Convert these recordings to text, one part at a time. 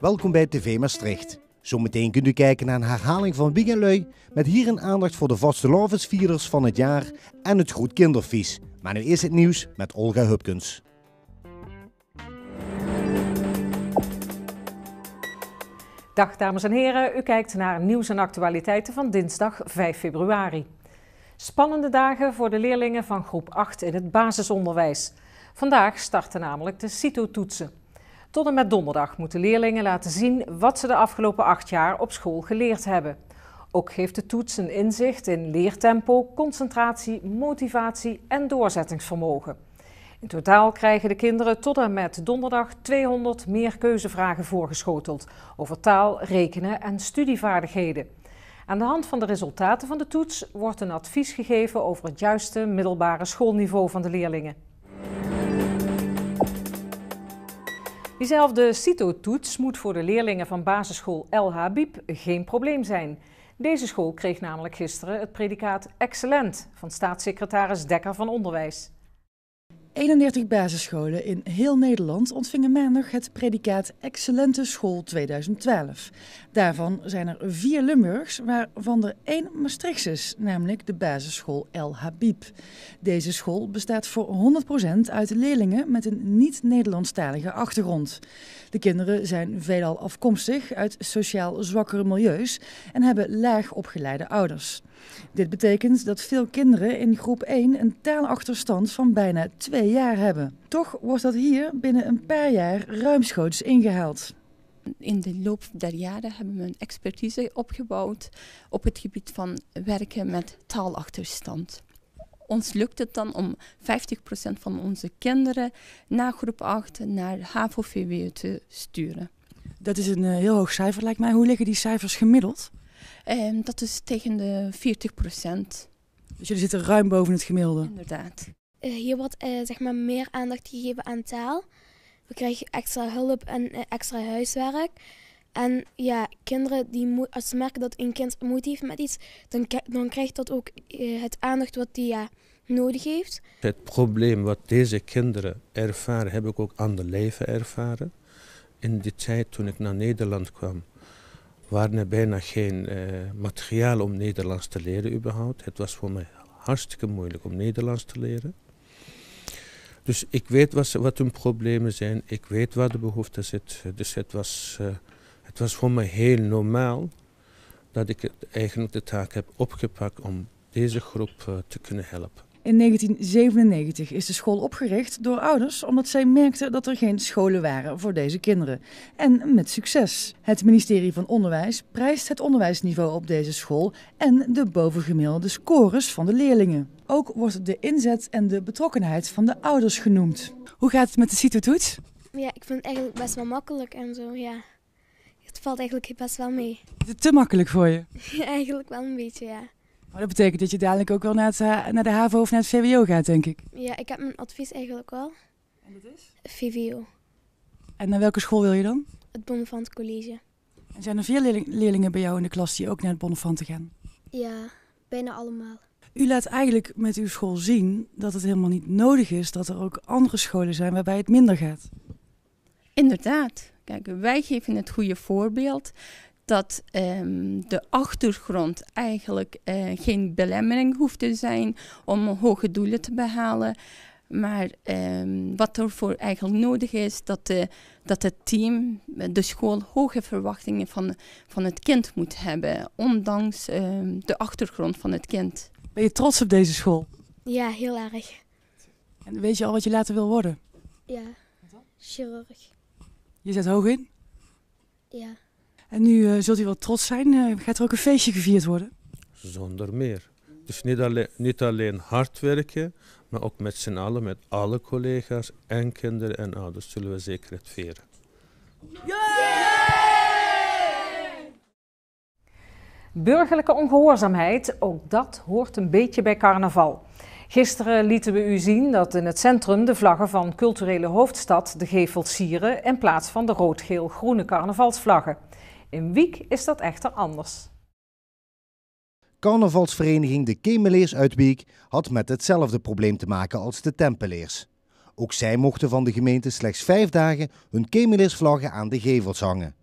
Welkom bij TV Maastricht. Zometeen kunt u kijken naar een herhaling van Wieg en Leu. met hierin aandacht voor de vastelovensvierders van het jaar en het Goed Kindervies. Maar nu is het nieuws met Olga Hupkens. Dag dames en heren, u kijkt naar nieuws en actualiteiten van dinsdag 5 februari. Spannende dagen voor de leerlingen van groep 8 in het basisonderwijs. Vandaag starten namelijk de CITO-toetsen. Tot en met donderdag moeten leerlingen laten zien wat ze de afgelopen acht jaar op school geleerd hebben. Ook geeft de toets een inzicht in leertempo, concentratie, motivatie en doorzettingsvermogen. In totaal krijgen de kinderen tot en met donderdag 200 meer keuzevragen voorgeschoteld over taal, rekenen en studievaardigheden. Aan de hand van de resultaten van de toets wordt een advies gegeven over het juiste middelbare schoolniveau van de leerlingen. Diezelfde CITO-toets moet voor de leerlingen van basisschool LH Biep geen probleem zijn. Deze school kreeg namelijk gisteren het predicaat excellent van staatssecretaris Dekker van Onderwijs. 31 basisscholen in heel Nederland ontvingen maandag het predicaat Excellente School 2012. Daarvan zijn er vier Limburgs, waarvan er één Maastrichts is, namelijk de basisschool El Habib. Deze school bestaat voor 100% uit leerlingen met een niet-Nederlandstalige achtergrond. De kinderen zijn veelal afkomstig uit sociaal zwakkere milieus en hebben laag opgeleide ouders. Dit betekent dat veel kinderen in groep 1 een taalachterstand van bijna 2 jaar hebben. Toch wordt dat hier binnen een paar jaar ruimschoots ingehaald. In de loop der jaren hebben we een expertise opgebouwd op het gebied van werken met taalachterstand. Ons lukt het dan om 50% van onze kinderen na groep 8 naar havo vwo te sturen. Dat is een eh, heel hoog cijfer lijkt mij. Hoe liggen die cijfers gemiddeld? Ehm, dat is tegen de 40 Dus jullie zitten ruim boven het gemiddelde? Inderdaad. Eh, hier wordt eh, zeg maar meer aandacht gegeven aan taal. We krijgen extra hulp en eh, extra huiswerk. En ja, kinderen die als ze merken dat een kind moeite heeft met iets, dan, dan krijgt dat ook het aandacht wat die ja, nodig heeft. Het probleem wat deze kinderen ervaren, heb ik ook aan de leven ervaren. In die tijd toen ik naar Nederland kwam, waren er bijna geen uh, materiaal om Nederlands te leren überhaupt. Het was voor mij hartstikke moeilijk om Nederlands te leren. Dus ik weet wat, wat hun problemen zijn, ik weet waar de behoefte zit. Dus het was, eh, het was voor me heel normaal dat ik eigenlijk de taak heb opgepakt om deze groep eh, te kunnen helpen. In 1997 is de school opgericht door ouders omdat zij merkten dat er geen scholen waren voor deze kinderen. En met succes. Het ministerie van Onderwijs prijst het onderwijsniveau op deze school en de bovengemiddelde scores van de leerlingen. Ook wordt de inzet en de betrokkenheid van de ouders genoemd. Hoe gaat het met de CITO-toets? Ja, ik vind het eigenlijk best wel makkelijk en zo, ja. Het valt eigenlijk best wel mee. Is het te makkelijk voor je? eigenlijk wel een beetje, ja. Maar dat betekent dat je dadelijk ook wel naar, naar de HAVO of naar het VWO gaat, denk ik. Ja, ik heb mijn advies eigenlijk wel. En dat is? VWO. En naar welke school wil je dan? Het Bonnefant College. En zijn er veel leerlingen bij jou in de klas die ook naar het Bonnefant gaan? Ja, bijna allemaal. U laat eigenlijk met uw school zien dat het helemaal niet nodig is dat er ook andere scholen zijn waarbij het minder gaat. Inderdaad. Kijk, wij geven het goede voorbeeld dat ehm, de achtergrond eigenlijk eh, geen belemmering hoeft te zijn om hoge doelen te behalen. Maar um, wat ervoor eigenlijk nodig is, dat, de, dat het team, de school, hoge verwachtingen van, van het kind moet hebben, ondanks ehm, de achtergrond van het kind. Ben je trots op deze school? Ja, heel erg. En weet je al wat je later wil worden? Ja, chirurg. Je zet hoog in? Ja. En nu eh, zult u wel trots zijn. Eh, gaat er ook een feestje gevierd worden? Zonder meer. Dus niet alleen, niet alleen hard werken, maar ook met z'n allen, met alle collega's en kinderen en ouders zullen we zeker het vieren. Burgerlijke ongehoorzaamheid, ook dat hoort een beetje bij carnaval. Gisteren lieten we u zien dat in het centrum de vlaggen van culturele hoofdstad de gevel sieren in plaats van de rood-geel-groene carnavalsvlaggen. In Wiek is dat echter anders. Carnavalsvereniging De Kemeleers uit Wiek had met hetzelfde probleem te maken als de Tempeleers. Ook zij mochten van de gemeente slechts vijf dagen hun Kemeleersvlaggen aan de gevels hangen.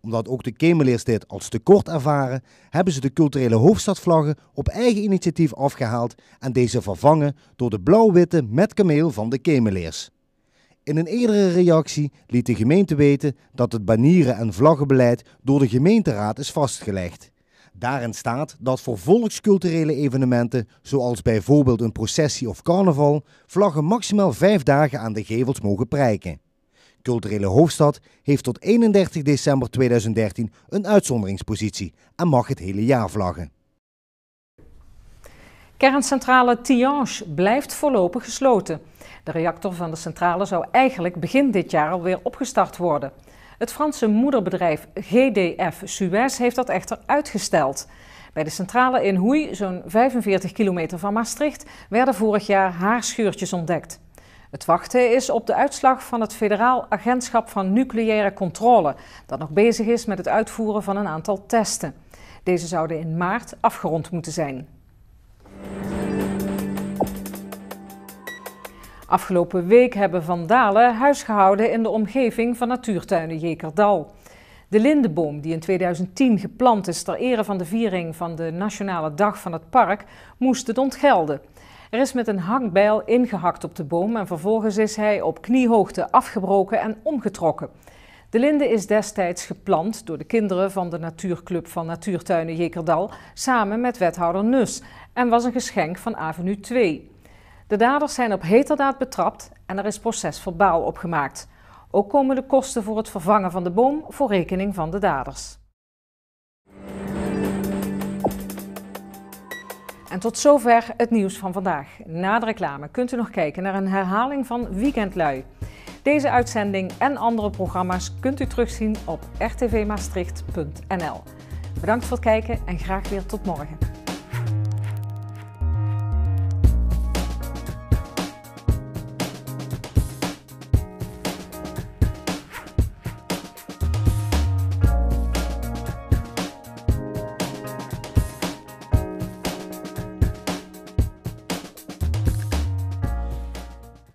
Omdat ook de Kemeleers dit als te kort ervaren, hebben ze de culturele hoofdstadvlaggen op eigen initiatief afgehaald en deze vervangen door de blauw-witte met kameel van de Kemeleers. In een eerdere reactie liet de gemeente weten dat het banieren- en vlaggenbeleid door de gemeenteraad is vastgelegd. Daarin staat dat voor volksculturele evenementen, zoals bijvoorbeeld een processie of carnaval, vlaggen maximaal vijf dagen aan de gevels mogen prijken. Culturele Hoofdstad heeft tot 31 december 2013 een uitzonderingspositie en mag het hele jaar vlaggen. Kerncentrale Tiange blijft voorlopig gesloten. De reactor van de centrale zou eigenlijk begin dit jaar alweer opgestart worden. Het Franse moederbedrijf GDF Suez heeft dat echter uitgesteld. Bij de centrale in Hoei, zo'n 45 kilometer van Maastricht, werden vorig jaar haarschuurtjes ontdekt. Het wachten is op de uitslag van het Federaal Agentschap van Nucleaire Controle, dat nog bezig is met het uitvoeren van een aantal testen. Deze zouden in maart afgerond moeten zijn. Afgelopen week hebben vandalen huisgehouden in de omgeving van natuurtuinen Jekerdal. De lindenboom, die in 2010 geplant is ter ere van de viering van de Nationale Dag van het Park, moest het ontgelden. Er is met een hangbijl ingehakt op de boom en vervolgens is hij op kniehoogte afgebroken en omgetrokken. De linde is destijds geplant door de kinderen van de Natuurclub van Natuurtuinen Jekerdal samen met wethouder Nus en was een geschenk van Avenue 2. De daders zijn op heterdaad betrapt en er is proces procesverbaal opgemaakt. Ook komen de kosten voor het vervangen van de boom voor rekening van de daders. En tot zover het nieuws van vandaag. Na de reclame kunt u nog kijken naar een herhaling van Weekendlui. Deze uitzending en andere programma's kunt u terugzien op rtvmaastricht.nl. Bedankt voor het kijken en graag weer tot morgen.